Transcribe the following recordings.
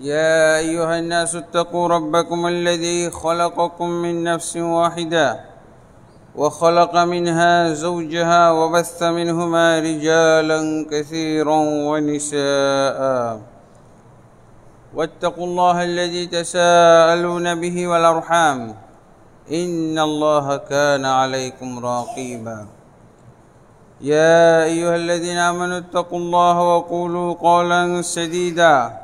يا ايها الناس اتقوا ربكم الذي خلقكم من نفس واحده وخلق منها زوجها وبث منهما رجالا كثيرا ونساء واتقوا الله الذي تساءلون به والارحام ان الله كان عليكم راقيبا يا ايها الذين امنوا اتقوا الله وقولوا قولا سديدا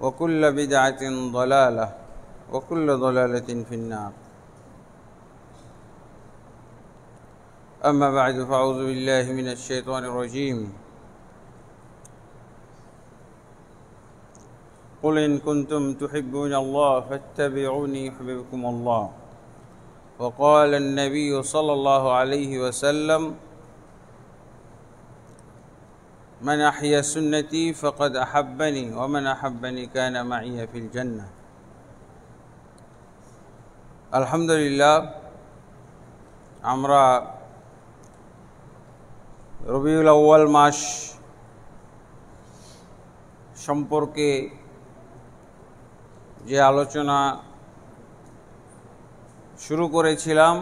وكل بدعة ضلالة وكل ضلالة في النار أما بعد فأعوذ بالله من الشيطان الرجيم قل إن كنتم تحبون الله فاتبعوني يحببكم الله وقال النبي صلى الله عليه وسلم من أحيى سنتي فقد أحبني ومن أحبني كان معي في الجنة الحمد لله আমরা রবিউল আউ্য়াল মাস সম্পর্কে যে আলোচনা শুরু করেছিলাম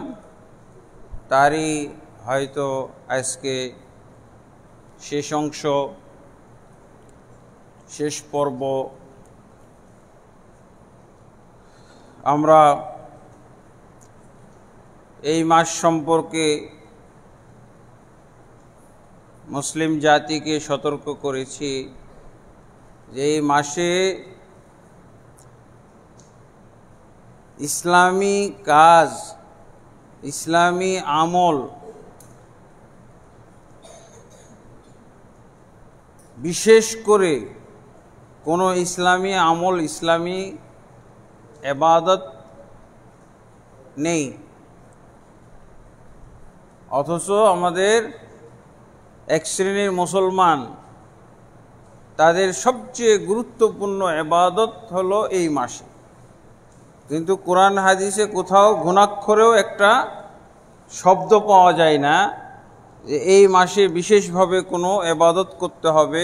তারই হয়তো আজকে শেষ অংশ শেষ পর্ব আমরা এই মাস সম্পর্কে মুসলিম জাতিকে সতর্ক করেছি যে এই মাসে ইসলামী কাজ ইসলামী আমল বিশেষ করে কোনো ইসলামী আমল ইসলামী এবাদত নেই অথচ আমাদের এক শ্রেণীর মুসলমান তাদের সবচেয়ে গুরুত্বপূর্ণ এবাদত হলো এই মাসে কিন্তু কোরআন হাদিসে কোথাও ঘুণাক্ষরেও একটা শব্দ পাওয়া যায় না এই মাসে বিশেষভাবে কোনো এবাদত করতে হবে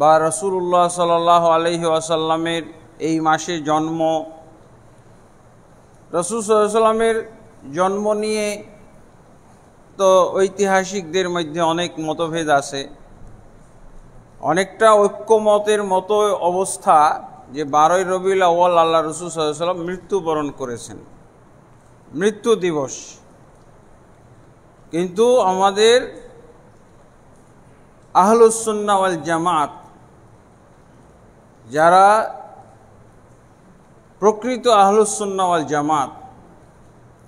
বা রসুল্লাহ সাল আলহি আসাল্লামের এই মাসে জন্ম রসুল সাল্লামের জন্ম নিয়ে তো ঐতিহাসিকদের মধ্যে অনেক মতভেদ আছে অনেকটা ঐক্যমতের মতো অবস্থা যে বারোই রবিউল আওয়াল আল্লাহ রসুল সাল্লাম মৃত্যুবরণ করেছেন মৃত্যু দিবস কিন্তু আমাদের আহলুসন্নাওয়াল জামাত যারা প্রকৃত আহলুসন্নাওয়াল জামাত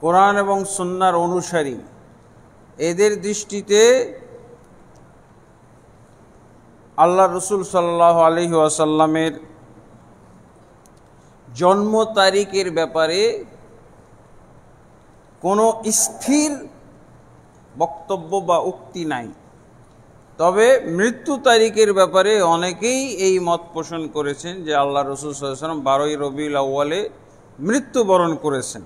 কোরআন এবং সন্ন্যার অনুসারী এদের দৃষ্টিতে আল্লাহ রসুল সাল্লাহ আলহি আসাল্লামের জন্ম তারিখের ব্যাপারে কোনো স্থির বক্তব্য বা উক্তি নাই তবে মৃত্যু তারিখের ব্যাপারে অনেকেই এই মত পোষণ করেছেন যে আল্লাহ রসুল সাল্লাম বারোই রবিউল আউ্বালে মৃত্যুবরণ করেছেন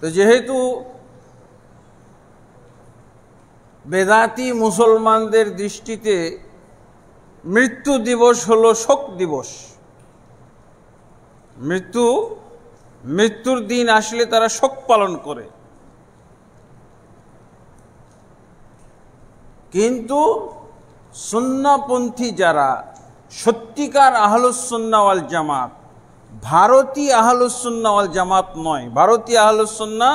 তো যেহেতু বেদাতি মুসলমানদের দৃষ্টিতে মৃত্যু দিবস হলো শোক দিবস মৃত্যু মৃত্যুর দিন আসলে তারা শোক পালন করে কিন্তু সুন্নাপন্থী যারা সত্যিকার আহলুসন্নাওয়াল জামাত ভারতী আহলুসন্নাওয়াল জামাত নয় ভারতীয় আহলুসন্না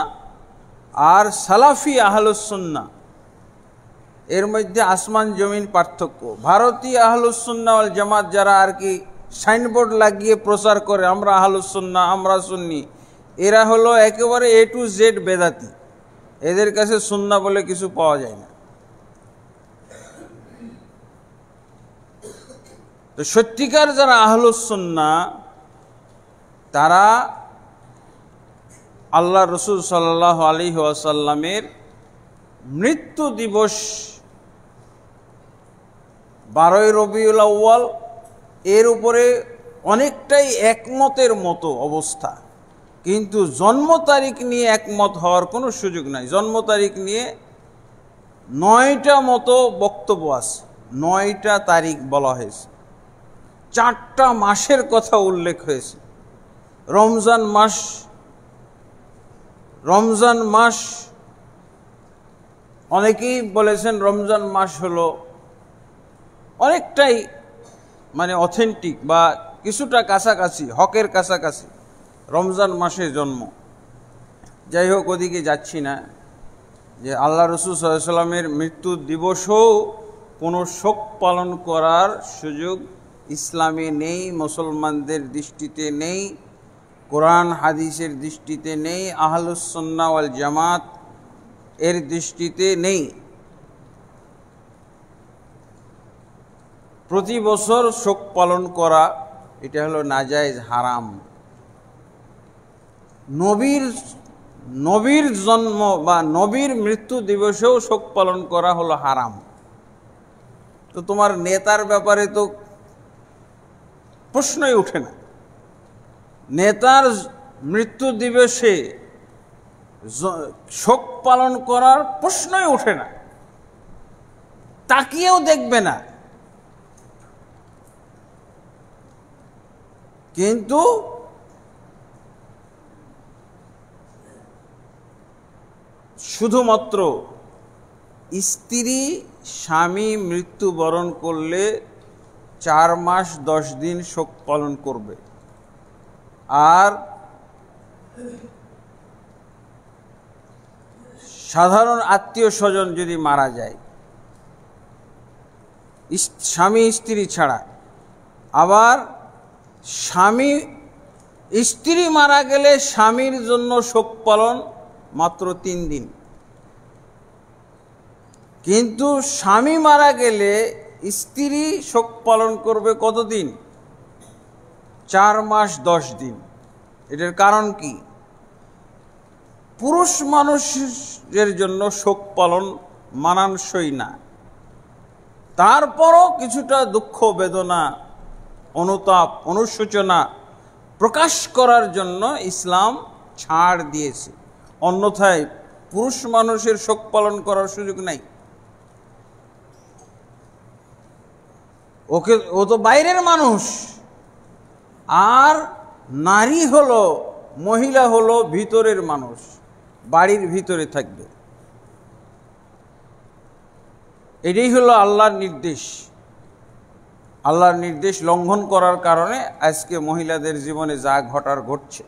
আর সালাফি আহলুসন্না এর মধ্যে আসমান জমিন পার্থক্য ভারতীয় আহলুসন্নাওয়াল জামাত যারা আর কি সাইনবোর্ড লাগিয়ে প্রচার করে আমরা আহলুসন্না আমরা সুন্নি এরা হলো একেবারে এ টু জেড বেদাতি এদের কাছে সুন্না বলে কিছু পাওয়া যায় না তো সত্যিকার যারা আহলুসন্না তারা আল্লাহ রসুল সাল্লাহ আলী আসাল্লামের মৃত্যু দিবস বারোই রবিউল আউ্য়াল এর উপরে অনেকটাই একমতের মতো অবস্থা কিন্তু জন্ম তারিখ নিয়ে একমত হওয়ার কোনো সুযোগ নাই জন্ম তারিখ নিয়ে নয়টা মতো বক্তব্য আছে নয়টা তারিখ বলা হয়েছে চারটা মাসের কথা উল্লেখ হয়েছে রমজান মাস রমজান মাস অনেকেই বলেছেন রমজান মাস হলো অনেকটাই মানে অথেন্টিক বা কিছুটা কাছাকাছি হকের কাছাকাছি রমজান মাসে জন্ম যাই হোক ওদিকে যাচ্ছি না যে আল্লাহ রসুল সাল্লামের মৃত্যু দিবসও কোনো শোক পালন করার সুযোগ ইসলামে নেই মুসলমানদের দৃষ্টিতে নেই কোরআন হাদিসের দৃষ্টিতে নেই আহলুসন্না ওয়াল জামাত এর দৃষ্টিতে নেই প্রতি বছর শোক পালন করা এটা হলো নাজায়জ হারাম নবীর নবীর জন্ম বা নবীর মৃত্যু দিবসেও শোক পালন করা হলো হারাম তো তোমার নেতার ব্যাপারে তো প্রশ্নই উঠে না নেতার মৃত্যু দিবসে শোক পালন করার প্রশ্নই ওঠে না তাকিয়েও দেখবে না কিন্তু শুধুমাত্র স্ত্রী স্বামী মৃত্যুবরণ করলে চার মাস দশ দিন শোক পালন করবে আর সাধারণ আত্মীয় স্বজন যদি মারা যায় স্বামী স্ত্রী ছাড়া আবার স্বামী স্ত্রী মারা গেলে স্বামীর জন্য শোক পালন মাত্র তিন দিন কিন্তু স্বামী মারা গেলে স্ত্রী শোক পালন করবে কতদিন চার মাস দশ দিন এটার কারণ কি পুরুষ মানুষের জন্য শোক পালন মানানসই না তারপরও কিছুটা দুঃখ বেদনা অনুতাপ অনুশোচনা প্রকাশ করার জন্য ইসলাম ছাড় দিয়েছে অন্যথায় পুরুষ মানুষের শোক পালন করার সুযোগ নাই ওকে ও তো বাইরের মানুষ আর নারী হলো মহিলা হলো ভিতরের মানুষ বাড়ির ভিতরে থাকবে এটাই হলো আল্লাহর নির্দেশ আল্লাহর নির্দেশ লঙ্ঘন করার কারণে আজকে মহিলাদের জীবনে যা ঘটার ঘটছে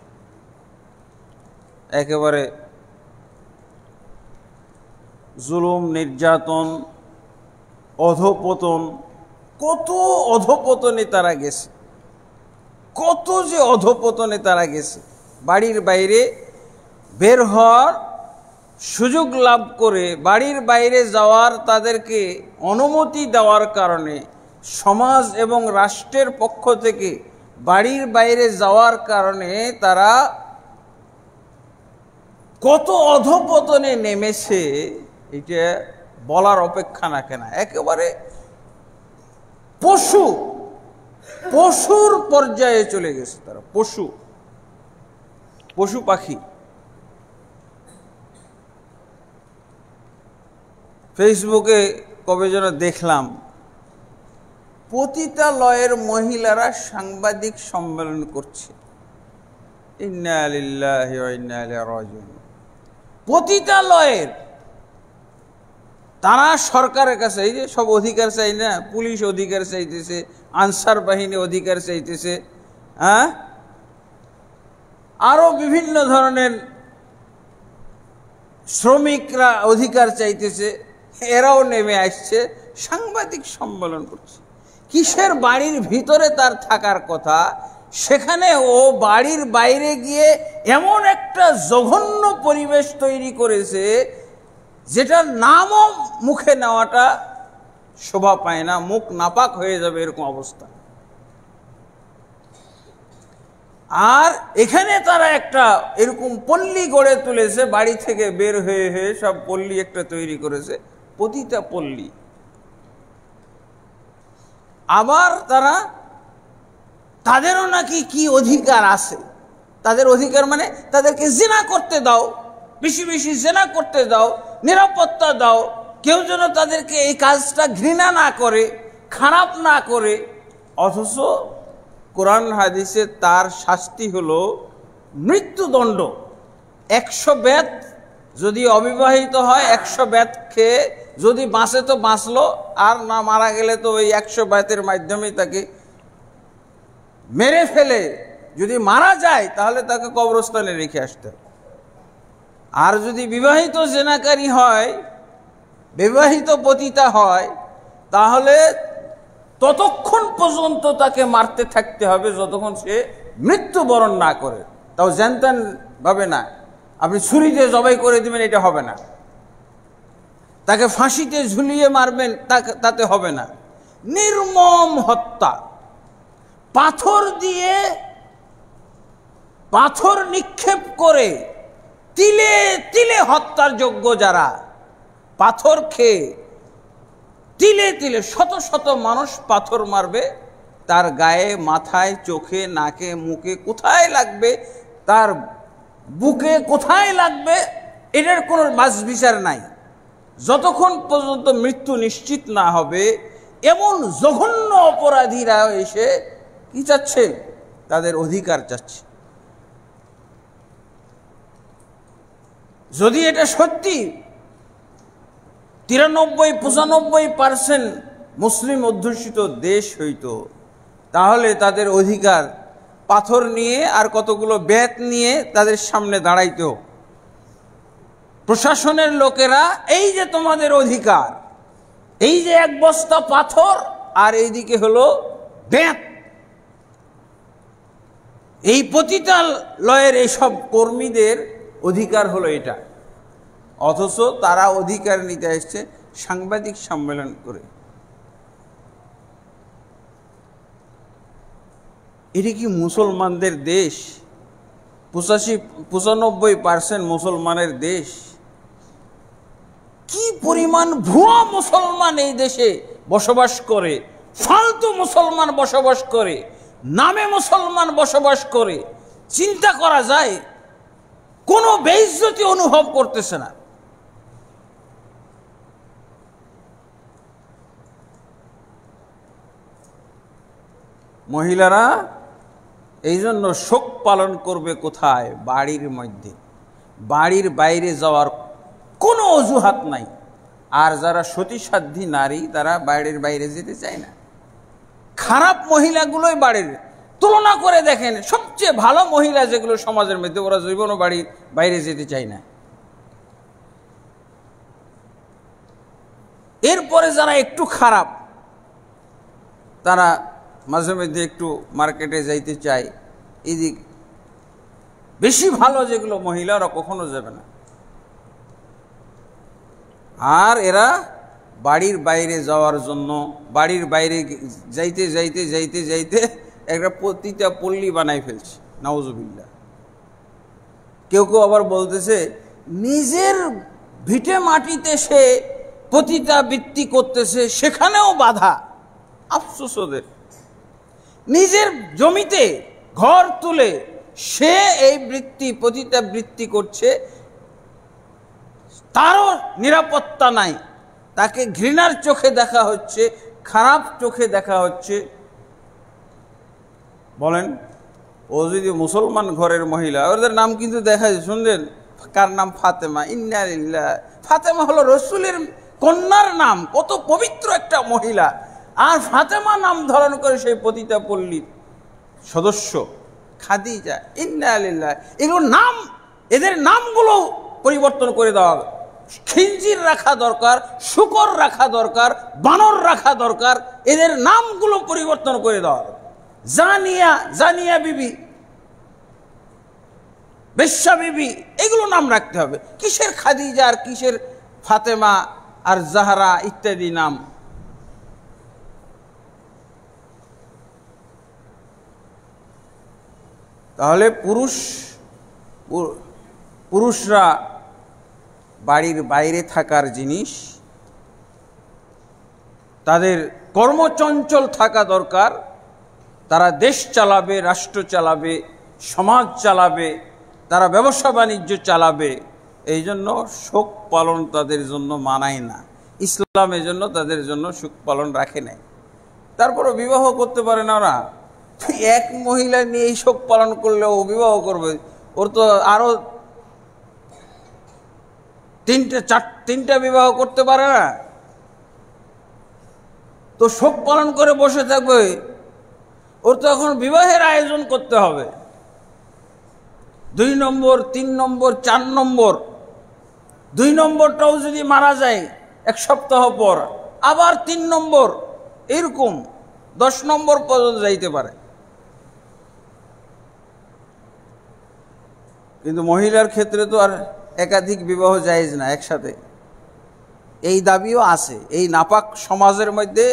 একেবারে জুলুম নির্যাতন অধপতন কত অধপতনে তারা গেছে কত যে অধপতনে তারা গেছে বাড়ির বাইরে বের হওয়ার সুযোগ লাভ করে বাড়ির বাইরে যাওয়ার তাদেরকে অনুমতি দেওয়ার কারণে সমাজ এবং রাষ্ট্রের পক্ষ থেকে বাড়ির বাইরে যাওয়ার কারণে তারা কত অধপতনে নেমেছে এটা বলার অপেক্ষা না কেনা একেবারে পশু পশুর পর্যায়ে চলে গেছে তারা পশু পশু পাখি ফেসবুকে কবে যেন দেখলাম পতিতালয়ের মহিলারা সাংবাদিক সম্মেলন করছে ইন্না আলিল্লাহ পতিতালয়ের তারা সরকারের কাছে এই যে সব অধিকার চাই না পুলিশ অধিকার চাইতেছে আনসার বাহিনী অধিকার চাইতেছে হ্যাঁ আরও বিভিন্ন ধরনের শ্রমিকরা অধিকার চাইতেছে এরাও নেমে আসছে সাংবাদিক সম্মেলন করছে কিসের বাড়ির ভিতরে তার থাকার কথা সেখানে ও বাড়ির বাইরে গিয়ে এমন একটা জঘন্য পরিবেশ তৈরি করেছে যেটার নামও মুখে নেওয়াটা শোভা পায় না মুখ নাপাক হয়ে যাবে এরকম অবস্থা আর এখানে তারা একটা এরকম পল্লী গড়ে তুলেছে বাড়ি থেকে বের হয়ে হয়ে সব পল্লী একটা তৈরি করেছে প্রতিটা পল্লী আবার তারা তাদেরও নাকি কি অধিকার আছে তাদের অধিকার মানে তাদেরকে জিনা করতে দাও বেশি বেশি জেনা করতে দাও নিরাপত্তা দাও কেউ যেন তাদেরকে এই কাজটা ঘৃণা না করে খারাপ না করে অথচ কোরআন হাদিসে তার শাস্তি হলো মৃত্যুদণ্ড একশো ব্যাত যদি অবিবাহিত হয় একশো ব্যাত খেয়ে যদি বাঁচে তো বাঁচলো আর না মারা গেলে তো ওই একশো ব্যাতের মাধ্যমেই তাকে মেরে ফেলে যদি মারা যায় তাহলে তাকে কবরস্থানে রেখে আসতে হবে আর যদি বিবাহিত জেনাকারী হয় বিবাহিত পতিতা হয় তাহলে ততক্ষণ পর্যন্ত তাকে মারতে থাকতে হবে যতক্ষণ সে মৃত্যুবরণ না করে তাও জানতেন ভাবে না আপনি ছুরিতে জবাই করে দেবেন এটা হবে না তাকে ফাঁসিতে ঝুলিয়ে মারবেন তাতে হবে না নির্মম হত্যা পাথর দিয়ে পাথর নিক্ষেপ করে তিলে তিলে হত্যার যোগ্য যারা পাথর খেয়ে তিলে তিলে শত শত মানুষ পাথর মারবে তার গায়ে মাথায় চোখে নাকে মুখে কোথায় লাগবে তার বুকে কোথায় লাগবে এটার কোনো মাছ বিচার নাই যতক্ষণ পর্যন্ত মৃত্যু নিশ্চিত না হবে এমন জঘন্য অপরাধীরা এসে কি চাচ্ছে তাদের অধিকার চাচ্ছে যদি এটা সত্যি তিরানব্বই পঁচানব্বই পার্সেন্ট মুসলিম অধ্যুষিত দেশ হইত তাহলে তাদের অধিকার পাথর নিয়ে আর কতগুলো ব্যাত নিয়ে তাদের সামনে দাঁড়াইত প্রশাসনের লোকেরা এই যে তোমাদের অধিকার এই যে এক বস্তা পাথর আর এইদিকে হলো ব্যাত এই পতিতালয়ের এইসব কর্মীদের অধিকার হলো এটা অথচ তারা অধিকার নিতে এসছে সাংবাদিক সম্মেলন করে এটি কি মুসলমানদের দেশ পঁচাশি পঁচানব্বই পার্সেন্ট মুসলমানের দেশ কি পরিমাণ ভুয়া মুসলমান এই দেশে বসবাস করে ফালতু মুসলমান বসবাস করে নামে মুসলমান বসবাস করে চিন্তা করা যায় কোনো বেইজ্জতি অনুভব করতেছে না মহিলারা এই জন্য শোক পালন করবে কোথায় বাড়ির মধ্যে বাড়ির বাইরে যাওয়ার কোনো অজুহাত নাই আর যারা সতীসাধ্যী নারী তারা বাড়ির বাইরে যেতে চায় না খারাপ মহিলাগুলোই বাড়ির তুলনা করে দেখেন সবচেয়ে ভালো মহিলা যেগুলো সমাজের মধ্যে ওরা জীবনও বাড়ি বাইরে যেতে চায় না এরপরে যারা একটু খারাপ তারা মাঝে মধ্যে একটু মার্কেটে যাইতে চায় এদিক বেশি ভালো যেগুলো মহিলা ওরা কখনো যাবে না আর এরা বাড়ির বাইরে যাওয়ার জন্য বাড়ির বাইরে যাইতে যাইতে যাইতে যাইতে একটা পতিতা পল্লী বানাই ফেলছে নওয়াজবিল্লা কেউ কেউ আবার বলতেছে নিজের ভিটে মাটিতে সে পতিতা বৃত্তি করতেছে সেখানেও বাধা আফসোস ওদের নিজের জমিতে ঘর তুলে সে এই বৃত্তি পতিতা বৃত্তি করছে তারও নিরাপত্তা নাই তাকে ঘৃণার চোখে দেখা হচ্ছে খারাপ চোখে দেখা হচ্ছে বলেন ও যদি মুসলমান ঘরের মহিলা ওদের নাম কিন্তু দেখা যায় শুনলেন কার নাম ফাতেমা ইন্নালিল্লা ফাতেমা হলো রসুলের কন্যার নাম কত পবিত্র একটা মহিলা আর ফাতেমা নাম ধারণ করে সেই পতিতা পল্লীর সদস্য খাদিজা আলিল্লা এগুলো নাম এদের নামগুলো পরিবর্তন করে দেওয়া খিঞ্জির রাখা দরকার শুকর রাখা দরকার বানর রাখা দরকার এদের নামগুলো পরিবর্তন করে দেওয়া জানিয়া জানিয়া বিবি বেশ্যা বিবি এগুলো নাম রাখতে হবে কিসের খাদিজা আর কিসের ফাতেমা আর জাহারা ইত্যাদি নাম তাহলে পুরুষ পুরুষরা বাড়ির বাইরে থাকার জিনিস তাদের কর্মচঞ্চল থাকা দরকার তারা দেশ চালাবে রাষ্ট্র চালাবে সমাজ চালাবে তারা ব্যবসা বাণিজ্য চালাবে এই জন্য শোক পালন তাদের জন্য মানায় না ইসলাম জন্য তাদের জন্য শোক পালন রাখে নাই তারপরে বিবাহ করতে পারে না ওরা এক মহিলা নিয়ে এই শোক পালন করলে ও বিবাহ করবে ওর তো আরও তিনটে চার তিনটা বিবাহ করতে পারে না তো শোক পালন করে বসে থাকবে ওর তখন বিবাহের আয়োজন করতে হবে দুই নম্বর তিন নম্বর চার নম্বর দুই নম্বরটাও যদি মারা যায় এক সপ্তাহ পর আবার তিন নম্বর এরকম দশ নম্বর পর্যন্ত যাইতে পারে কিন্তু মহিলার ক্ষেত্রে তো আর একাধিক বিবাহ যায় না একসাথে এই দাবিও আছে এই নাপাক সমাজের মধ্যে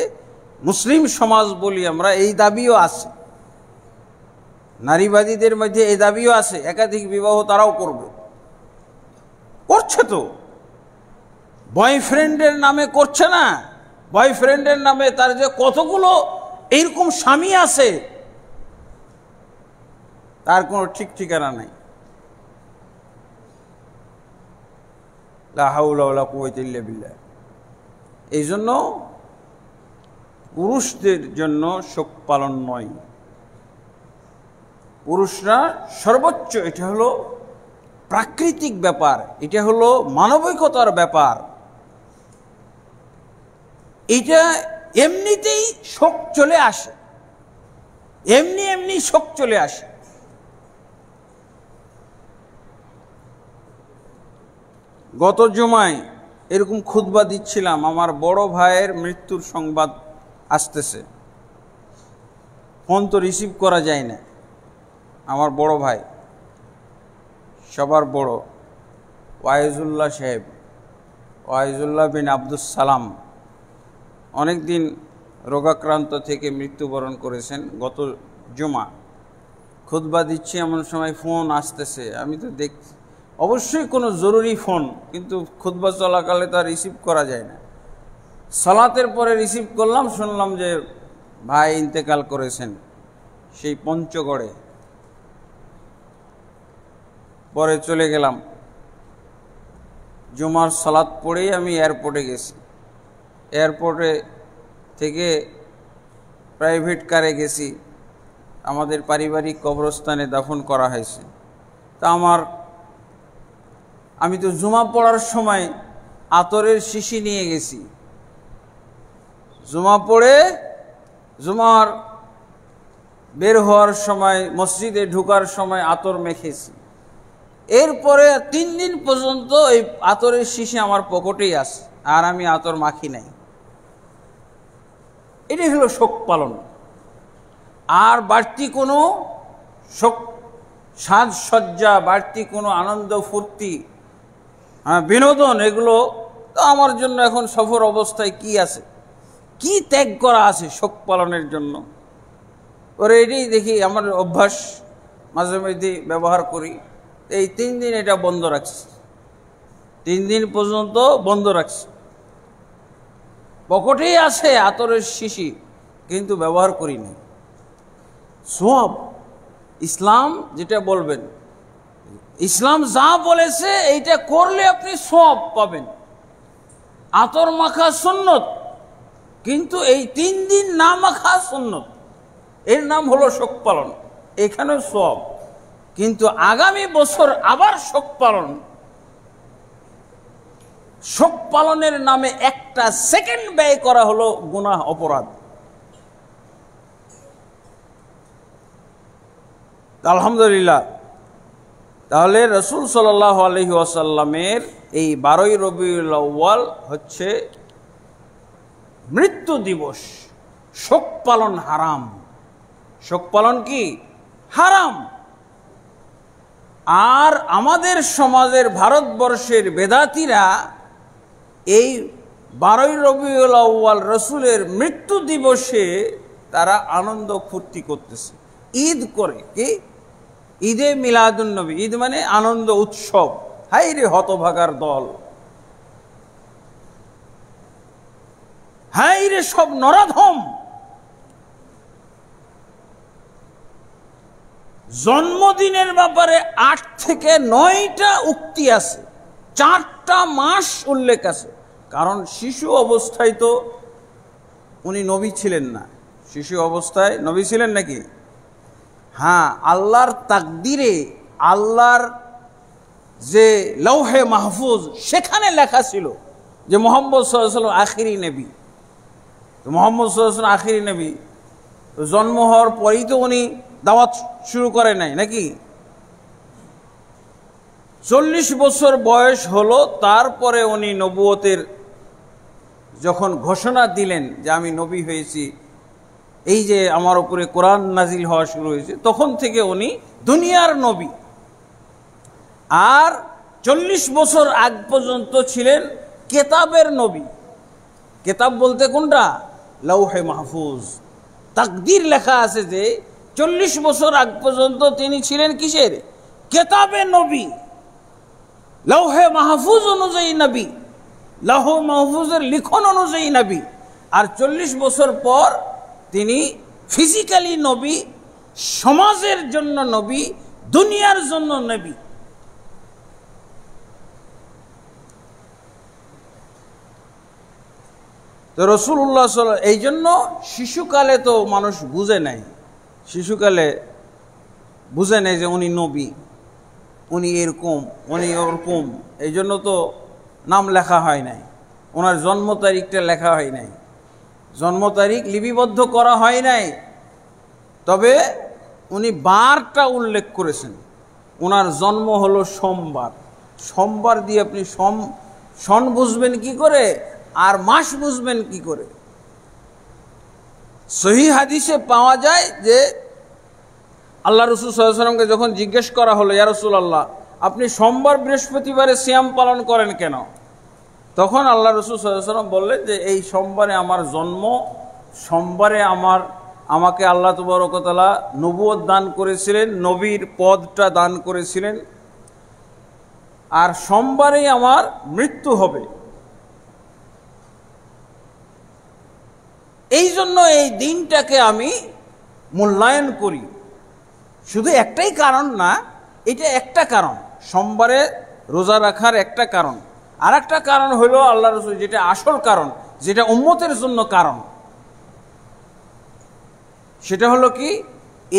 মুসলিম সমাজ বলি আমরা এই দাবিও আছে নারীবাদীদের মধ্যে এই দাবিও আছে একাধিক বিবাহ তারাও করবে করছে তো বয়ফ্রেন্ডের নামে করছে না বয়ফ্রেন্ডের নামে তার যে কতগুলো এইরকম স্বামী আছে তার কোনো ঠিক ঠিকানা নাই লাহাউল্লা কুয়েতিল্লা এই জন্য পুরুষদের জন্য শোক পালন নয় পুরুষরা সর্বোচ্চ এটা হলো প্রাকৃতিক ব্যাপার এটা হলো মানবিকতার ব্যাপার এটা এমনিতেই শোক চলে আসে এমনি এমনি শোক চলে আসে গত জমায় এরকম খুদবা দিচ্ছিলাম আমার বড় ভাইয়ের মৃত্যুর সংবাদ আসতেছে ফোন তো রিসিভ করা যায় না আমার বড় ভাই সবার বড় ওয়াইজুল্লাহ সাহেব ওয়াইজুল্লাহ বিন আব্দুস সালাম অনেক দিন রোগাক্রান্ত থেকে মৃত্যুবরণ করেছেন গত জুমা খুদবা দিচ্ছি এমন সময় ফোন আসতেছে আমি তো দেখছি অবশ্যই কোনো জরুরি ফোন কিন্তু খুদবা চলাকালে তা রিসিভ করা যায় না সালাতের পরে রিসিভ করলাম শুনলাম যে ভাই ইন্তেকাল করেছেন সেই পঞ্চগড়ে পরে চলে গেলাম জুমার সালাত পড়েই আমি এয়ারপোর্টে গেছি এয়ারপোর্টে থেকে প্রাইভেট কারে গেছি আমাদের পারিবারিক কবরস্থানে দাফন করা হয়েছে তা আমার আমি তো জুমা পড়ার সময় আতরের শিশি নিয়ে গেছি জুমা পড়ে জুমার বের হওয়ার সময় মসজিদে ঢুকার সময় আতর মেখেছি এরপরে তিন দিন পর্যন্ত এই আতরের শীষে আমার পকেটেই আছে আর আমি আতর মাখি নাই এটি হলো শোক পালন আর বাড়তি কোনো শোক সাজসজ্জা বাড়তি কোনো আনন্দ ফুর্তি বিনোদন এগুলো তো আমার জন্য এখন সফর অবস্থায় কি আছে কি ত্যাগ করা আছে শোক পালনের জন্য ওরে এটাই দেখি আমার অভ্যাস মাঝে মাঝে ব্যবহার করি এই তিন দিন এটা বন্ধ রাখছি তিন দিন পর্যন্ত বন্ধ রাখছি পকেটেই আছে আতরের শিশি কিন্তু ব্যবহার করিনি সব ইসলাম যেটা বলবেন ইসলাম যা বলেছে এইটা করলে আপনি সব পাবেন আতর মাখা সন্ন্যত কিন্তু এই তিন দিন না মাখা সুন্নত এর নাম হলো শোক পালন এখানে সব কিন্তু আগামী বছর আবার শোক পালন শোক পালনের নামে একটা সেকেন্ড ব্যয় করা হলো গুনাহ অপরাধ আলহামদুলিল্লাহ তাহলে রসুল সাল আলহি আসাল্লামের এই বারোই রবিউল হচ্ছে মৃত্যু দিবস শোক পালন হারাম শোক পালন কি হারাম আর আমাদের সমাজের ভারতবর্ষের বেদাতিরা এই বারোই রবিউল আউ্য়াল রসুলের মৃত্যু দিবসে তারা আনন্দ ফুর্তি করতেছে ঈদ করে কি ঈদে নবী ঈদ মানে আনন্দ উৎসব হাই রে হতভাগার দল হাই রে সব নরাধম জন্মদিনের ব্যাপারে আট থেকে নয়টা উক্তি আছে চারটা মাস উল্লেখ আছে কারণ শিশু অবস্থায় তো উনি নবী ছিলেন না শিশু অবস্থায় নবী ছিলেন নাকি হ্যাঁ আল্লাহর তাকদিরে আল্লাহর যে লৌহে মাহফুজ সেখানে লেখা ছিল যে মোহাম্মদ সাল্লাম আখিরি নেবী তো মোহাম্মদ সাল্লাহ আখিরি নবী জন্ম হওয়ার পরেই তো উনি দাওয়াত শুরু করে নাই নাকি চল্লিশ বছর বয়স হল তারপরে উনি নবুয়তের যখন ঘোষণা দিলেন যে আমি নবী হয়েছি এই যে আমার উপরে কোরআন নাজিল হওয়া শুরু হয়েছে তখন থেকে উনি দুনিয়ার নবী আর চল্লিশ বছর আগ পর্যন্ত ছিলেন কেতাবের নবী কেতাব বলতে কোনটা লৌহে মাহফুজ তাকদির লেখা আছে যে চল্লিশ বছর আগ পর্যন্ত তিনি ছিলেন কিসের কেতাবে নবী লৌহে মাহফুজ অনুযায়ী নবী লৌহ মাহফুজের লিখন অনুযায়ী নবী আর চল্লিশ বছর পর তিনি ফিজিক্যালি নবী সমাজের জন্য নবী দুনিয়ার জন্য নবী তো রসুল্লাহ সাল এই জন্য শিশুকালে তো মানুষ বুঝে নেয় শিশুকালে বুঝে নেয় যে উনি নবী উনি এরকম উনি ওরকম এই জন্য তো নাম লেখা হয় নাই ওনার জন্ম তারিখটা লেখা হয় নাই জন্ম তারিখ লিপিবদ্ধ করা হয় নাই তবে উনি বারটা উল্লেখ করেছেন ওনার জন্ম হলো সোমবার সোমবার দিয়ে আপনি সম সন বুঝবেন কি করে আর মাস বুঝবেন কি করে সহি হাদিসে পাওয়া যায় যে আল্লাহ রসুল সাল্লামকে যখন জিজ্ঞেস করা হলো ইয়ারসুল আল্লাহ আপনি সোমবার বৃহস্পতিবারে শ্যাম পালন করেন কেন তখন আল্লাহ রসুল সাল্লাম বললেন যে এই সোমবারে আমার জন্ম সোমবারে আমার আমাকে আল্লাহ তুবরকতলা নবুয় দান করেছিলেন নবীর পদটা দান করেছিলেন আর সোমবারেই আমার মৃত্যু হবে এই জন্য এই দিনটাকে আমি মূল্যায়ন করি শুধু একটাই কারণ না এটা একটা কারণ সোমবারে রোজা রাখার একটা কারণ আর একটা কারণ হলো আল্লাহ রসুল যেটা আসল কারণ যেটা উম্মতের জন্য কারণ সেটা হলো কি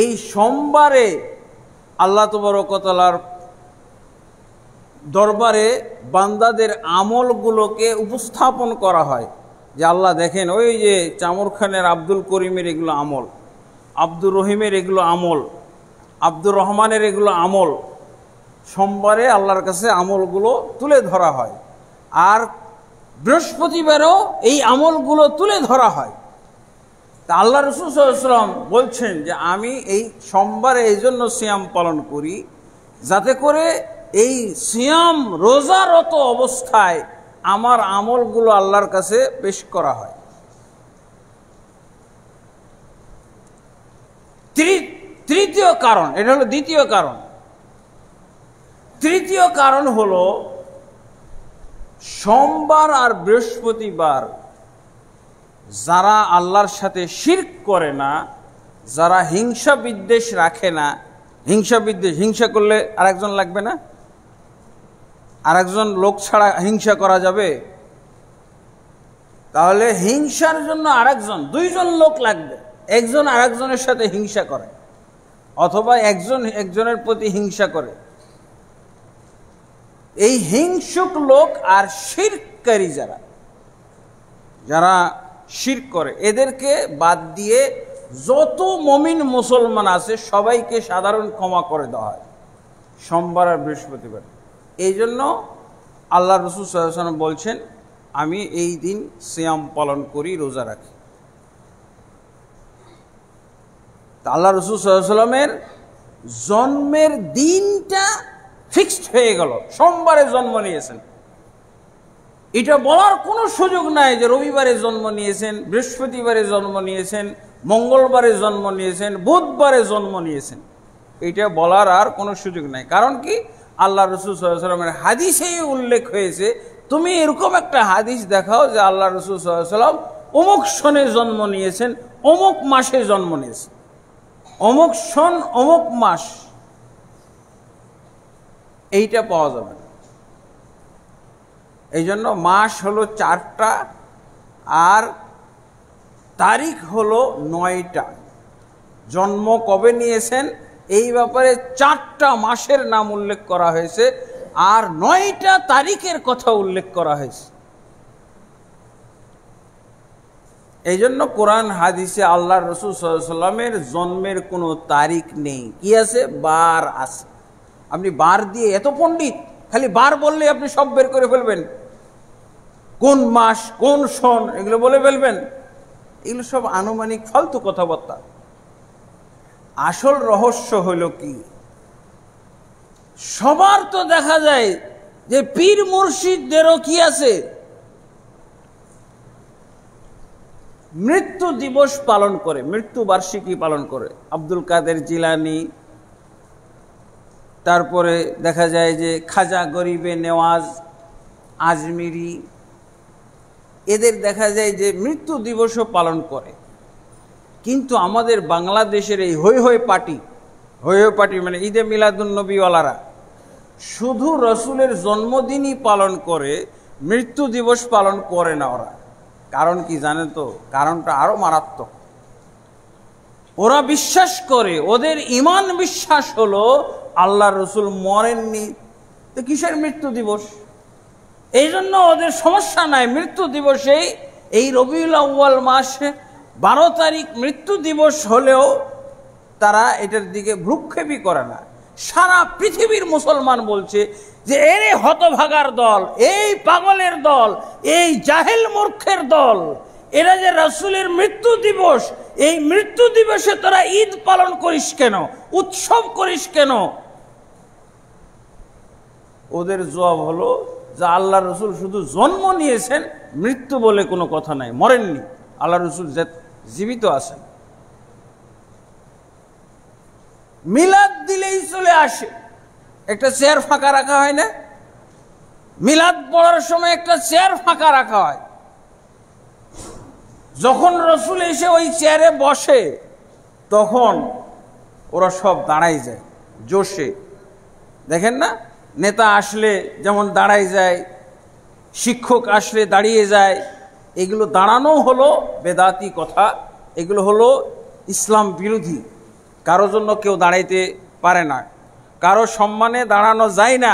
এই সোমবারে আল্লাহ তবরকতলার দরবারে বান্দাদের আমলগুলোকে উপস্থাপন করা হয় যে আল্লাহ দেখেন ওই যে চামর খানের আব্দুল করিমের এগুলো আমল আব্দুর রহিমের এগুলো আমল আব্দুর রহমানের এগুলো আমল সোমবারে আল্লাহর কাছে আমলগুলো তুলে ধরা হয় আর বৃহস্পতিবারও এই আমলগুলো তুলে ধরা হয় তা আল্লাহ রসুলাম বলছেন যে আমি এই সোমবারে এই জন্য সিয়াম পালন করি যাতে করে এই সিয়াম রোজারত অবস্থায় আমার আমলগুলো আল্লাহর কাছে পেশ করা হয় তৃতীয় কারণ এটা হলো দ্বিতীয় কারণ তৃতীয় কারণ হল সোমবার আর বৃহস্পতিবার যারা আল্লাহর সাথে শির্ক করে না যারা হিংসা বিদ্বেষ রাখে না হিংসা বিদ্বেষ হিংসা করলে আরেকজন লাগবে না আরেকজন লোক ছাড়া হিংসা করা যাবে তাহলে হিংসার জন্য আরেকজন দুইজন লোক লাগবে একজন আরেকজনের সাথে হিংসা করে অথবা একজন একজনের প্রতি হিংসা করে এই হিংসুক লোক আর শিরকারী যারা যারা শির করে এদেরকে বাদ দিয়ে যত মমিন মুসলমান আছে সবাইকে সাধারণ ক্ষমা করে দেওয়া হয় সোমবার আর বৃহস্পতিবার এই জন্য আল্লাহ রসুল সাহসান বলছেন আমি এই দিন শ্যাম পালন করি রোজা রাখি আল্লাহ রসুল সাহসালামের জন্মের দিনটা ফিক্সড হয়ে গেল সোমবারে জন্ম নিয়েছেন এটা বলার কোনো সুযোগ নাই যে রবিবারে জন্ম নিয়েছেন বৃহস্পতিবারে জন্ম নিয়েছেন মঙ্গলবারে জন্ম নিয়েছেন বুধবারে জন্ম নিয়েছেন এটা বলার আর কোনো সুযোগ নাই কারণ কি আল্লাহ রসুল সাল্লামের হাদিসেই উল্লেখ হয়েছে তুমি এরকম একটা হাদিস দেখাও যে আল্লাহ রসুল সাল্লাম অমুক সনে জন্ম নিয়েছেন অমুক মাসে জন্ম নিয়েছেন অমুক সন অমুক মাস এইটা পাওয়া যাবে না এই জন্য মাস হলো চারটা আর তারিখ হলো নয়টা জন্ম কবে নিয়েছেন এই ব্যাপারে চারটা মাসের নাম উল্লেখ করা হয়েছে আর নয়টা তারিখের কথা উল্লেখ করা হয়েছে এই জন্য কোরআন হাদিসে আল্লাহ রসুল সাল্লামের জন্মের কোনো তারিখ নেই কি আছে বার আছে আপনি বার দিয়ে এত পণ্ডিত খালি বার বললে আপনি সব বের করে ফেলবেন কোন মাস কোন সন এগুলো বলে ফেলবেন এগুলো সব আনুমানিক ফালতু কথাবার্তা আসল রহস্য হলো কি সবার তো দেখা যায় যে পীর মুর্শিদদেরও কি আছে মৃত্যু দিবস পালন করে মৃত্যু বার্ষিকী পালন করে আব্দুল কাদের জিলানি তারপরে দেখা যায় যে খাজা গরিবে নেওয়াজ আজমিরি এদের দেখা যায় যে মৃত্যু দিবসও পালন করে কিন্তু আমাদের বাংলাদেশের এই হৈ হৈ পার্টি হৈ হৈ পার্টি মানে ঈদে মিলাদুলনবীওয়ালারা শুধু রসুলের জন্মদিনই পালন করে মৃত্যু দিবস পালন করে না ওরা কারণ কি জানে তো কারণটা আরও মারাত্মক ওরা বিশ্বাস করে ওদের ইমান বিশ্বাস হলো আল্লাহ রসুল মরেননি তো কিসের মৃত্যু দিবস এই জন্য ওদের সমস্যা নাই মৃত্যু দিবসেই এই রবিউল আউ্বাল মাসে বারো তারিখ মৃত্যু দিবস হলেও তারা এটার দিকে ভ্রুক্ষেপই করে না সারা পৃথিবীর মুসলমান বলছে যে এরে হতভাগার দল এই পাগলের দল এই জাহেল মূর্খের দল এরা যে রাসুলের মৃত্যু দিবস এই মৃত্যু দিবসে তোরা ঈদ পালন করিস কেন উৎসব করিস কেন ওদের জবাব হলো যে আল্লাহ রসুল শুধু জন্ম নিয়েছেন মৃত্যু বলে কোনো কথা নাই মরেননি আল্লাহ রসুল জীবিত আসেন মিলাদ দিলেই চলে আসে একটা চেয়ার ফাঁকা রাখা হয় না মিলাদ পড়ার সময় একটা চেয়ার ফাঁকা রাখা হয় যখন রসুল এসে ওই চেয়ারে বসে তখন ওরা সব দাঁড়াই যায় জোশে দেখেন না নেতা আসলে যেমন দাঁড়াই যায় শিক্ষক আসলে দাঁড়িয়ে যায় এগুলো দাঁড়ানো হলো বেদাতি কথা এগুলো হলো ইসলাম বিরোধী কারো জন্য কেউ দাঁড়াইতে পারে না কারো সম্মানে দাঁড়ানো যায় না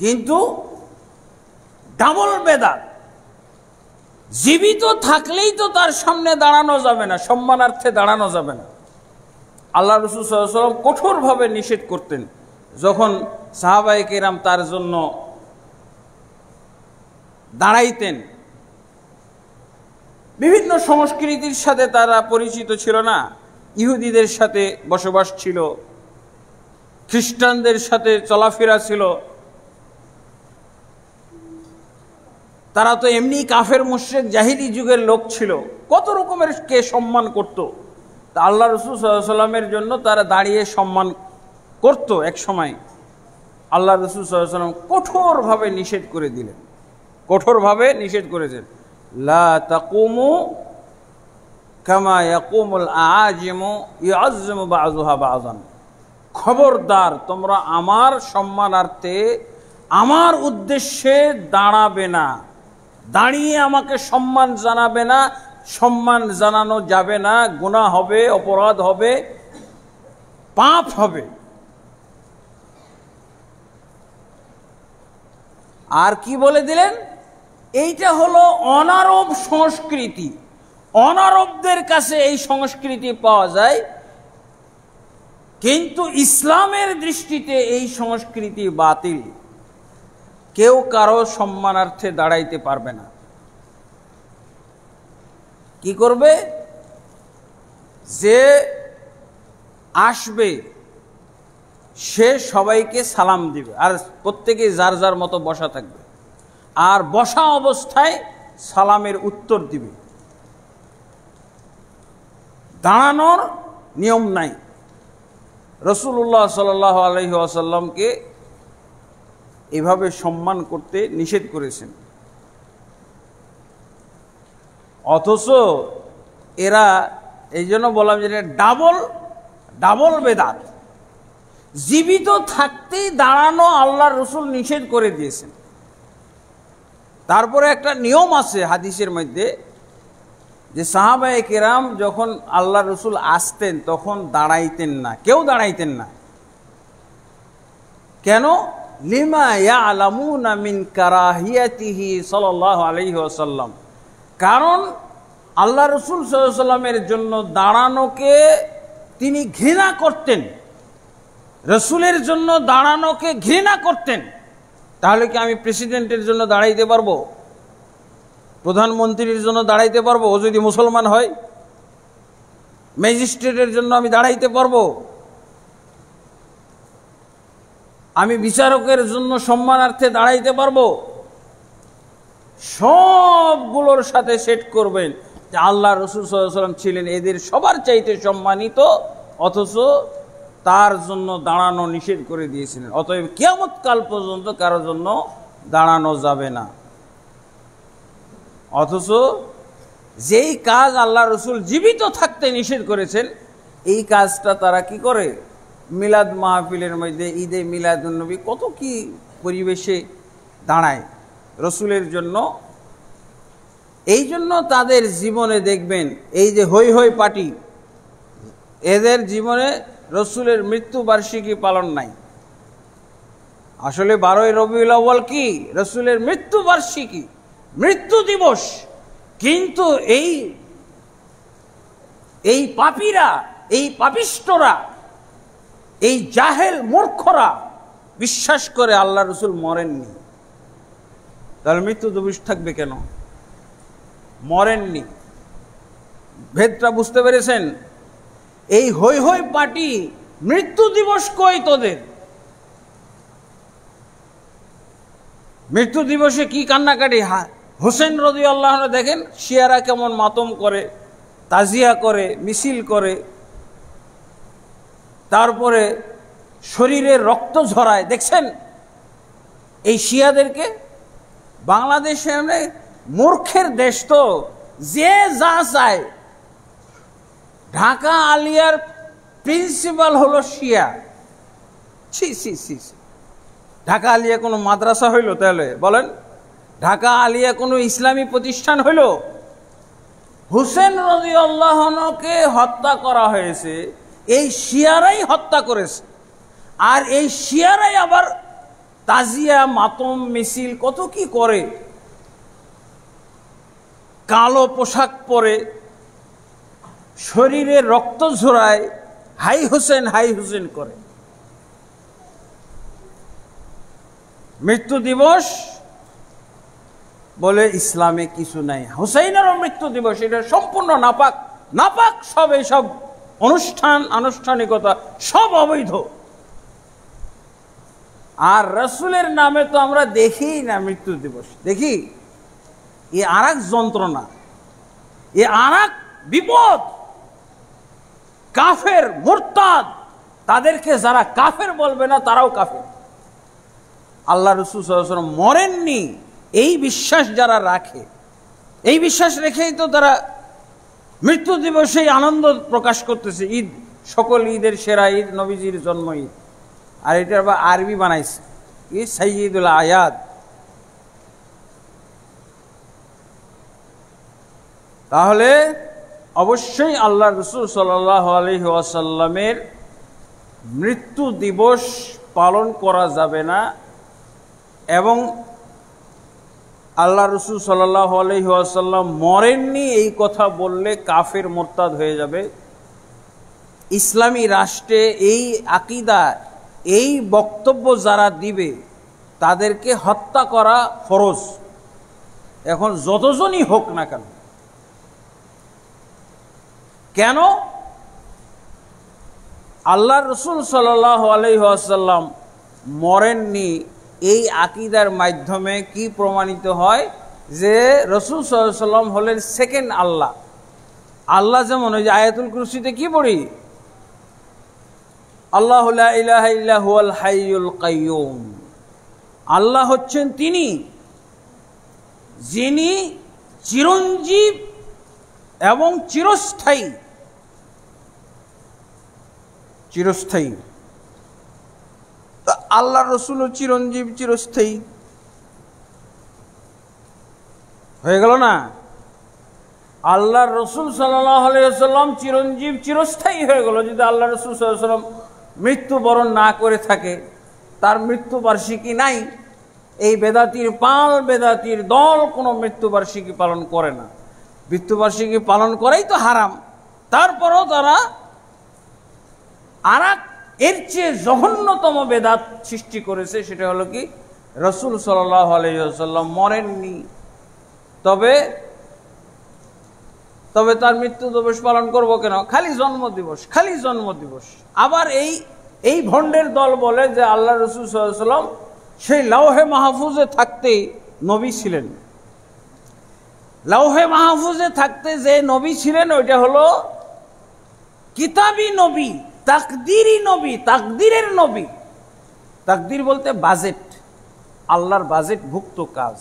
কিন্তু ডাবল বেদাত জীবিত থাকলেই তো তার সামনে দাঁড়ানো যাবে না সম্মানার্থে দাঁড়ানো যাবে না আল্লাহ রসুল সাল্লাম কঠোরভাবে নিষেধ করতেন যখন সাহাবাহিকেরাম তার জন্য দাঁড়াইতেন বিভিন্ন সংস্কৃতির সাথে তারা পরিচিত ছিল না ইহুদিদের সাথে বসবাস ছিল খ্রিস্টানদের সাথে চলাফেরা ছিল তারা তো এমনি কাফের মুশ্রেক জাহিরি যুগের লোক ছিল কত রকমের কে সম্মান করত তা আল্লাহ রসুল সাল্লামের জন্য তারা দাঁড়িয়ে সম্মান করত এক সময় আল্লাহ রসুল সাল্লাম কঠোরভাবে নিষেধ করে দিলেন কঠোরভাবে নিষেধ করেছেন লা তাকুমু আজিমু ইয়াজিমু বাজুহা বাজান খবরদার তোমরা আমার সম্মানার্থে আমার উদ্দেশ্যে দাঁড়াবে না দাঁড়িয়ে আমাকে সম্মান জানাবে না সম্মান জানানো যাবে না গুণা হবে অপরাধ হবে পাপ হবে আর কি বলে দিলেন এইটা হলো অনারব সংস্কৃতি অনারবদের কাছে এই সংস্কৃতি পাওয়া যায় কিন্তু ইসলামের দৃষ্টিতে এই সংস্কৃতি বাতিল কেউ কারো সম্মানার্থে দাঁড়াইতে পারবে না কি করবে যে আসবে সে সবাইকে সালাম দিবে আর প্রত্যেকে যার যার মতো বসা থাকবে আর বসা অবস্থায় সালামের উত্তর দিবে দাঁড়ানোর নিয়ম নাই রসুল্লাহ সাল আলহি আসাল্লামকে এভাবে সম্মান করতে নিষেধ করেছেন অথচ এরা এই জন্য বললাম যে ডাবল ডাবল বেদাত জীবিত থাকতেই দাঁড়ানো আল্লাহ রসুল নিষেধ করে দিয়েছেন তারপরে একটা নিয়ম আছে হাদিসের মধ্যে যে সাহাবায় কেরাম যখন আল্লাহ রসুল আসতেন তখন দাঁড়াইতেন না কেউ দাঁড়াইতেন না কেন লিমা কারাহিয়াতিহি সাল্লাহ কারণ আল্লাহ রসুল সাল্লামের জন্য দাঁড়ানোকে তিনি ঘৃণা করতেন রসুলের জন্য দাঁড়ানোকে ঘৃণা করতেন তাহলে কি আমি প্রেসিডেন্টের জন্য দাঁড়াইতে পারবো প্রধানমন্ত্রীর জন্য দাঁড়াইতে পারবো ও যদি মুসলমান হয় ম্যাজিস্ট্রেটের জন্য আমি দাঁড়াইতে পারবো আমি বিচারকের জন্য সম্মানার্থে দাঁড়াইতে পারবো সবগুলোর সাথে সেট করবেন যে আল্লাহ রসুল সাল্লাম ছিলেন এদের সবার চাইতে সম্মানিত অথচ তার জন্য দাঁড়ানো নিষেধ করে দিয়েছিলেন অতএব কেমত কাল পর্যন্ত কারো জন্য দাঁড়ানো যাবে না অথচ যেই কাজ আল্লাহ রসুল জীবিত থাকতে নিষেধ করেছেন এই কাজটা তারা কি করে মিলাদ মাহফিলের মধ্যে ঈদে মিলাদ নবী কত কি পরিবেশে দাঁড়ায় রসুলের জন্য এই জন্য তাদের জীবনে দেখবেন এই যে হৈ হৈ পার্টি এদের জীবনে রসুলের মৃত্যুবার্ষিকী পালন নাই আসলে বারোই রবিউল আউ্বাল কি রসুলের মৃত্যুবার্ষিকী মৃত্যু দিবস কিন্তু এই এই পাপিরা এই পাপিষ্টরা এই জাহেল মূর্খরা বিশ্বাস করে আল্লাহ রসুল মরেননি তাহলে মৃত্যু দিবস থাকবে কেন মরেননি ভেদটা বুঝতে পেরেছেন এই হৈ হৈ পার্টি মৃত্যু দিবস কই তোদের মৃত্যু দিবসে কি কান্নাকাটি হোসেন রদি আল্লাহ দেখেন শিয়ারা কেমন মাতম করে তাজিয়া করে মিছিল করে তারপরে শরীরে রক্ত ঝরায় দেখছেন এই শিয়াদেরকে বাংলাদেশে মূর্খের দেশ তো যে যা চায় ঢাকা আলিয়ার প্রিন্সিপাল হলো শিয়া ছি ছি ছি ঢাকা আলিয়া কোনো মাদ্রাসা হইল তাহলে বলেন ঢাকা আলিয়া কোনো ইসলামী প্রতিষ্ঠান হইল হুসেন রজি আল্লাহনকে হত্যা করা হয়েছে এই শিয়ারাই হত্যা করেছে আর এই শিয়ারাই আবার তাজিয়া মাতম মিছিল কত কি করে কালো পোশাক পরে শরীরে রক্ত ঝোড়ায় হাই হোসেন হাই হোসেন করে মৃত্যু দিবস বলে ইসলামে কিছু নাই হোসাইনেরও মৃত্যু দিবস এটা সম্পূর্ণ নাপাক নাপাক সব এইসব অনুষ্ঠান আনুষ্ঠানিকতা সব অবৈধ আর রসুলের নামে তো আমরা দেখি না মৃত্যু দিবস দেখি এ আর যন্ত্রণা এ আর বিপদ কাফের মোরতাদ তাদেরকে যারা কাফের বলবে না তারাও কাফের আল্লাহ রসুল মরেননি এই বিশ্বাস যারা রাখে এই বিশ্বাস রেখেই তো তারা মৃত্যু দিবসেই আনন্দ প্রকাশ করতেছে ঈদ সকল ঈদের সেরা ঈদ নবীজির জন্ম ঈদ আর এটার বা আরবি বানাইছে ঈদ সাইদুল আয়াদ তাহলে অবশ্যই আল্লাহ রসুল সাল্লাহ আলহি আসাল্লামের মৃত্যু দিবস পালন করা যাবে না এবং আল্লাহ রসুল সাল্লাহ আলহি আসাল্লাম মরেননি এই কথা বললে কাফের মোরতাদ হয়ে যাবে ইসলামী রাষ্ট্রে এই আকিদা এই বক্তব্য যারা দিবে তাদেরকে হত্যা করা ফরজ এখন যতজনই হোক না কেন কেন আল্লাহ রসুল সাল্লাহ আলহাসাল্লাম মরেননি এই আকিদার মাধ্যমে কি প্রমাণিত হয় যে রসুল সাল্লাম হলেন সেকেন্ড আল্লাহ আল্লাহ যেমন ওই যে আয়াতুল কুরসিতে কি পড়ি আল্লাহ ইহুল হাইউল কাইম আল্লাহ হচ্ছেন তিনি যিনি চিরঞ্জীব এবং চিরস্থায়ী চিরস্থায়ী তা আল্লাহ রসুলও চিরঞ্জীব চিরস্থায়ী হয়ে গেল না আল্লাহ রসুল সাল্লাম চিরঞ্জীব চিরস্থায়ী হয়ে গেল যদি আল্লাহ রসুল সাল্লাম মৃত্যুবরণ না করে থাকে তার মৃত্যুবার্ষিকী নাই এই বেদাতির পাল বেদাতির দল কোনো মৃত্যুবার্ষিকী পালন করে না মৃত্যুবার্ষিকী পালন করেই তো হারাম তারপরও তারা আর এর চেয়ে জঘন্যতম বেদাত সৃষ্টি করেছে সেটা হলো কি রসুল সাল্লাম মরেননি তবে তবে তার মৃত্যু দিবস পালন করব কেন খালি জন্ম দিবস খালি জন্ম দিবস আবার এই এই ভণ্ডের দল বলে যে আল্লাহ রসুল সাল্লাম সেই লাউহে মাহফুজে থাকতেই নবী ছিলেন লাউহে মাহফুজে থাকতে যে নবী ছিলেন ওইটা হলো কিতাবি নবী তাকদিরই নবী তাকদিরের নবী তাকদির বলতে বাজেট আল্লাহর বাজেটভুক্ত কাজ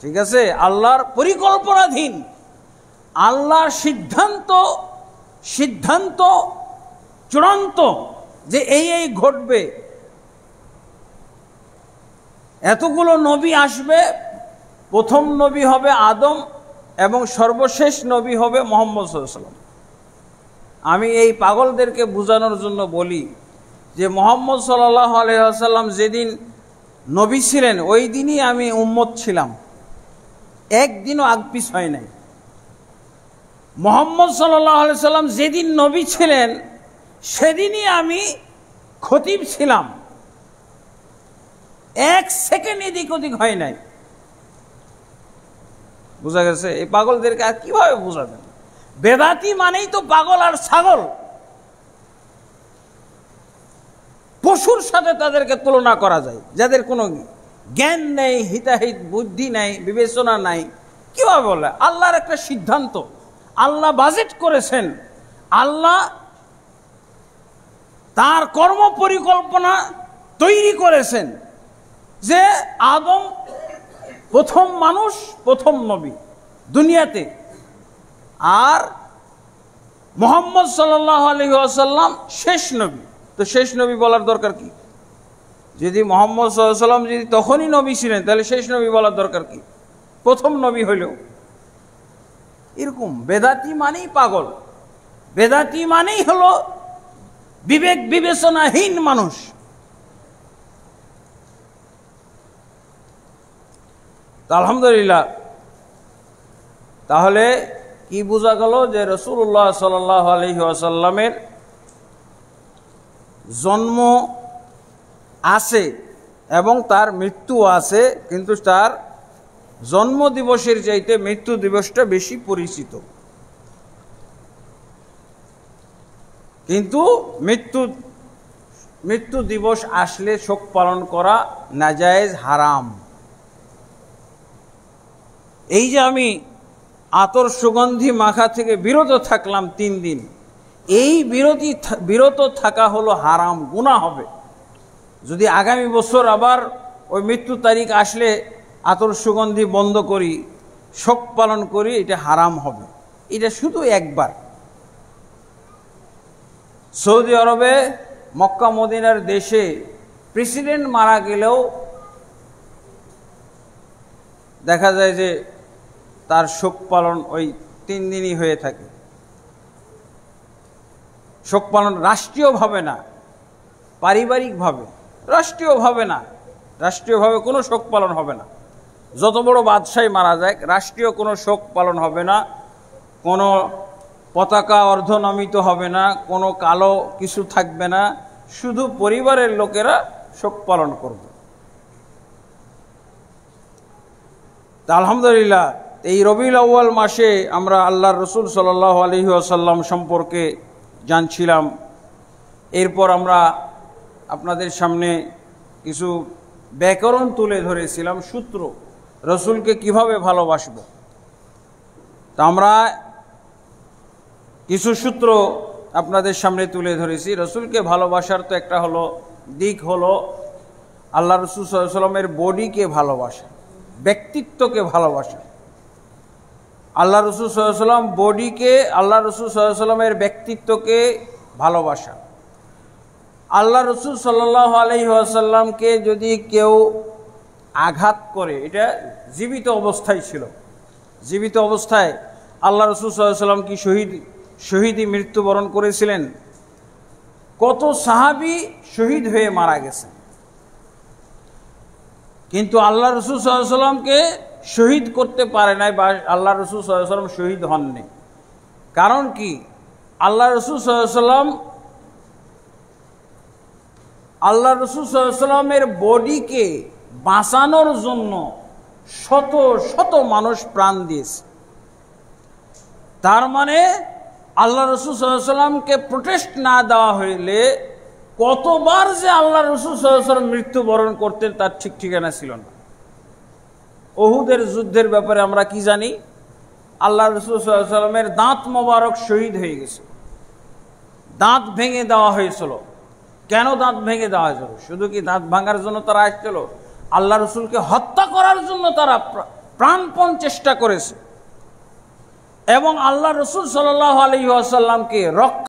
ঠিক আছে আল্লাহর পরিকল্পনাধীন আল্লাহর সিদ্ধান্ত সিদ্ধান্ত চূড়ান্ত যে এই এই ঘটবে এতগুলো নবী আসবে প্রথম নবী হবে আদম এবং সর্বশেষ নবী হবে মোহাম্মদ সাল্লাম আমি এই পাগলদেরকে বোঝানোর জন্য বলি যে মোহাম্মদ সাল্লাহ আলাইসাল্লাম যেদিন নবী ছিলেন ওই দিনই আমি উম্মত ছিলাম একদিনও আগপিস হয় নাই মোহাম্মদ সাল্লাহ সাল্লাম যেদিন নবী ছিলেন সেদিনই আমি খতিব ছিলাম এক সেকেন্ড এদিক ওদিক হয় নাই বোঝা গেছে এই পাগলদেরকে আর কীভাবে বোঝাবেন বেদাতি মানেই তো পাগল আর ছাগল পশুর সাথে তাদেরকে তুলনা করা যায় যাদের কোনো জ্ঞান নেই হিতাহিত বুদ্ধি নেই বিবেচনা নাই কীভাবে বলে আল্লাহর একটা সিদ্ধান্ত আল্লাহ বাজেট করেছেন আল্লাহ তার কর্ম পরিকল্পনা তৈরি করেছেন যে আদম প্রথম মানুষ প্রথম নবী দুনিয়াতে আর মোহাম্মদ সাল্লাহ আলী আসাল্লাম শেষ নবী তো শেষ নবী বলার দরকার কি যদি মোহাম্মদ সাল্লাম যদি তখনই নবী ছিলেন তাহলে শেষ নবী বলার দরকার কি প্রথম নবী হইল এরকম বেদাতি মানেই পাগল বেদাতি মানেই হলো বিবেক বিবেচনাহীন মানুষ আলহামদুলিল্লাহ তাহলে কি বোঝা গেল যে রসুল্লাহ সাল আলহি জন্ম আছে এবং তার মৃত্যু আছে কিন্তু তার জন্ম দিবসের চাইতে মৃত্যু দিবসটা বেশি পরিচিত কিন্তু মৃত্যু মৃত্যু দিবস আসলে শোক পালন করা নাজায়েজ হারাম এই যে আমি আতর সুগন্ধি মাখা থেকে বিরত থাকলাম তিন দিন এই বিরতি বিরত থাকা হলো হারাম গুণা হবে যদি আগামী বছর আবার ওই মৃত্যু তারিখ আসলে আতর সুগন্ধি বন্ধ করি শোক পালন করি এটা হারাম হবে এটা শুধু একবার সৌদি আরবে মক্কা মদিনার দেশে প্রেসিডেন্ট মারা গেলেও দেখা যায় যে তার শোক পালন ওই তিন দিনই হয়ে থাকে শোক পালন রাষ্ট্রীয়ভাবে না পারিবারিকভাবে রাষ্ট্রীয়ভাবে না রাষ্ট্রীয়ভাবে কোনো শোক পালন হবে না যত বড় বাদশাহ মারা যায় রাষ্ট্রীয় কোনো শোক পালন হবে না কোনো পতাকা অর্ধনমিত হবে না কোনো কালো কিছু থাকবে না শুধু পরিবারের লোকেরা শোক পালন করবে তা আলহামদুলিল্লাহ এই রবিউল আউ্য়াল মাসে আমরা আল্লাহর রসুল সাল্লাহ আলহি আসাল্লাম সম্পর্কে জানছিলাম এরপর আমরা আপনাদের সামনে কিছু ব্যাকরণ তুলে ধরেছিলাম সূত্র রসুলকে কিভাবে ভালোবাসব তা আমরা কিছু সূত্র আপনাদের সামনে তুলে ধরেছি রসুলকে ভালোবাসার তো একটা হলো দিক হলো আল্লাহ রসুল সাল্লামের বডিকে ভালোবাসা ব্যক্তিত্বকে ভালোবাসা আল্লাহ রসুল সাল্লাম বডিকে আল্লাহ রসুল সাল্লামের ব্যক্তিত্বকে ভালোবাসা আল্লাহ রসুল সাল্লাহ আলহিহাসাল্লামকে যদি কেউ আঘাত করে এটা জীবিত অবস্থায় ছিল জীবিত অবস্থায় আল্লাহ রসুল সাল্লাম কি শহীদ শহীদই মৃত্যুবরণ করেছিলেন কত সাহাবি শহীদ হয়ে মারা গেছেন কিন্তু আল্লাহ রসুল সাল্লামকে শহীদ করতে পারে নাই বা আল্লাহ রসুল সাল্লাম শহীদ হননি কারণ কি আল্লাহ রসুল সাল্লাম আল্লাহ রসুল সাল্লামের বডিকে বাঁচানোর জন্য শত শত মানুষ প্রাণ দিয়েছে তার মানে আল্লাহ রসুল সাল্লামকে প্রোটেস্ট না দেওয়া হইলে কতবার যে আল্লাহ রসুল সাল্লাম মৃত্যুবরণ করতেন তার ঠিক ঠিকানা ছিল না ওহুদের যুদ্ধের ব্যাপারে আমরা কি জানি আল্লাহ রসুলের দাঁত মোবারক শহীদ হয়ে গেছে দাঁত ভেঙে দেওয়া হয়েছিল কেন দাঁত ভেঙে দেওয়া হয়েছিল শুধু কি দাঁত ভাঙার জন্য তারা আসছিল আল্লাহ রসুলকে হত্যা করার জন্য তারা প্রাণপণ চেষ্টা করেছে এবং আল্লাহ রসুল সাল্লাহ আলহি আসাল্লামকে রক্ষা